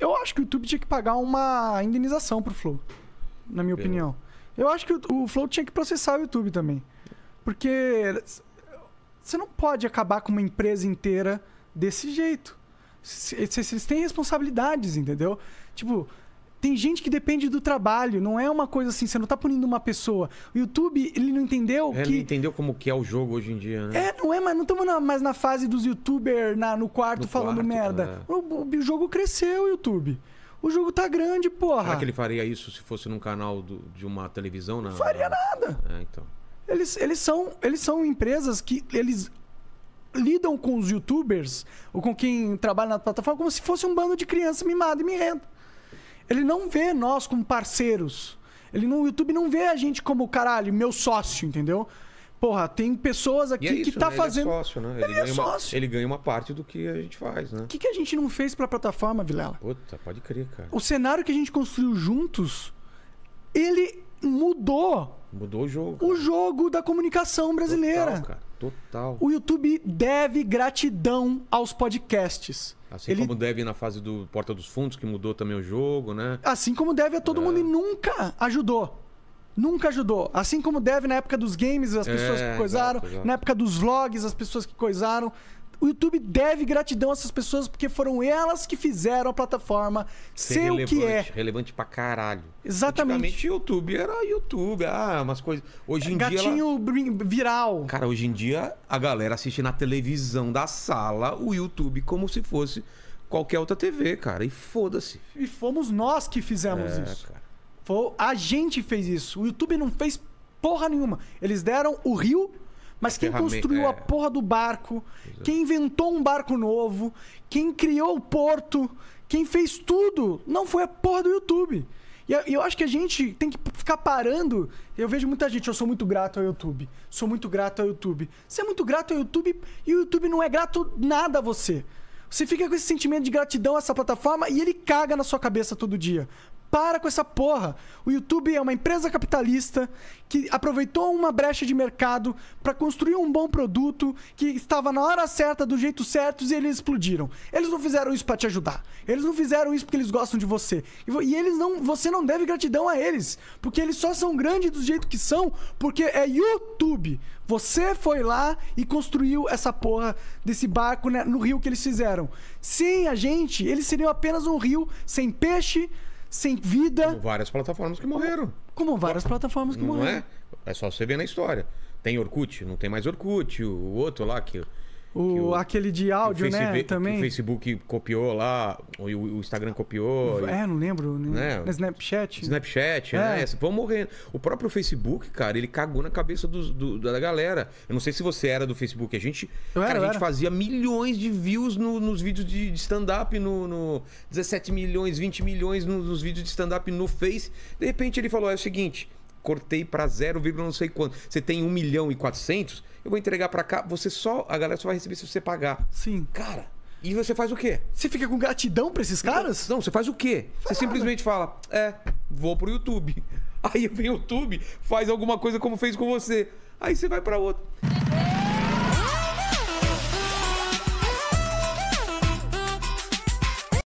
Eu acho que o YouTube tinha que pagar uma indenização pro Flow, na minha opinião. Eu acho que o, o Flow tinha que processar o YouTube também. Porque você não pode acabar com uma empresa inteira desse jeito. Vocês têm responsabilidades, entendeu? Tipo, tem gente que depende do trabalho, não é uma coisa assim, você não tá punindo uma pessoa. O YouTube, ele não entendeu é, que... Ele entendeu como que é o jogo hoje em dia, né? É, não é, mas não estamos mais na fase dos youtubers no quarto no falando quarto, merda. É. O, o, jogo cresceu, YouTube. O jogo tá grande, porra. Será que ele faria isso se fosse num canal do, de uma televisão? Na... faria nada. É, então. Eles, eles, são, eles são empresas que eles lidam com os youtubers ou com quem trabalha na plataforma como se fosse um bando de criança mimada e mirrenta. Ele não vê nós como parceiros. Ele não, o YouTube não vê a gente como, caralho, meu sócio, entendeu? Porra, tem pessoas aqui é isso, que tá né? fazendo. Ele é sócio, né? Ele, ele, é ganha é sócio. Uma, ele ganha uma parte do que a gente faz, né? O que, que a gente não fez pra plataforma, Vilela? Puta, pode crer, cara. O cenário que a gente construiu juntos, ele mudou. Mudou o jogo. O cara. jogo da comunicação brasileira. Total, cara. Total. O YouTube deve gratidão aos podcasts. Assim Ele... como deve na fase do Porta dos Fundos, que mudou também o jogo, né? Assim como deve a todo é. mundo e nunca ajudou. Nunca ajudou. Assim como deve na época dos games, as é, pessoas é, que coisaram. Exato, exato. Na época dos vlogs, as pessoas que coisaram. O YouTube deve gratidão a essas pessoas porque foram elas que fizeram a plataforma ser, ser o que é. Relevante pra caralho. Exatamente. o YouTube era YouTube, ah, umas coisas. Hoje em Gatinho dia. Ela... viral. Cara, hoje em dia a galera assiste na televisão da sala o YouTube como se fosse qualquer outra TV, cara. E foda-se. E fomos nós que fizemos é, isso. Cara. Foi, a gente fez isso. O YouTube não fez porra nenhuma. Eles deram o rio mas quem construiu a é. porra do barco, Exato. quem inventou um barco novo, quem criou o porto, quem fez tudo, não foi a porra do YouTube. E eu acho que a gente tem que ficar parando. Eu vejo muita gente, eu sou muito grato ao YouTube. Sou muito grato ao YouTube. Você é muito grato ao YouTube e o YouTube não é grato nada a você. Você fica com esse sentimento de gratidão a essa plataforma e ele caga na sua cabeça todo dia. Para com essa porra. O YouTube é uma empresa capitalista que aproveitou uma brecha de mercado para construir um bom produto que estava na hora certa, do jeito certo e eles explodiram. Eles não fizeram isso para te ajudar. Eles não fizeram isso porque eles gostam de você. E eles não, você não deve gratidão a eles, porque eles só são grandes do jeito que são porque é YouTube. Você foi lá e construiu essa porra desse barco né, no rio que eles fizeram. Sem a gente, eles seriam apenas um rio sem peixe, sem vida. Como várias plataformas que morreram. Como várias plataformas que não morreram. É? é só você ver na história. Tem Orkut, não tem mais Orkut, o outro lá que o, o, aquele de áudio, né, o Facebook, né? Também. o Facebook copiou lá, o, o Instagram copiou. É, e, não lembro. Né? né? Snapchat. Snapchat, é. né? Vão morrendo. O próprio Facebook, cara, ele cagou na cabeça do, do, da galera. Eu não sei se você era do Facebook. A gente, eu cara, era, a gente fazia milhões de views no, nos vídeos de, de stand-up, no, no, 17 milhões, 20 milhões nos, nos vídeos de stand-up no Face. De repente ele falou: é o seguinte cortei para 0, não sei quanto. Você tem 1 milhão e 400, eu vou entregar para cá, você só, a galera só vai receber se você pagar. Sim. Cara, e você faz o quê? Você fica com gratidão para esses caras? Não, você faz o quê? Fala. Você simplesmente fala, é, vou pro YouTube. Aí vem o YouTube, faz alguma coisa como fez com você. Aí você vai para outro.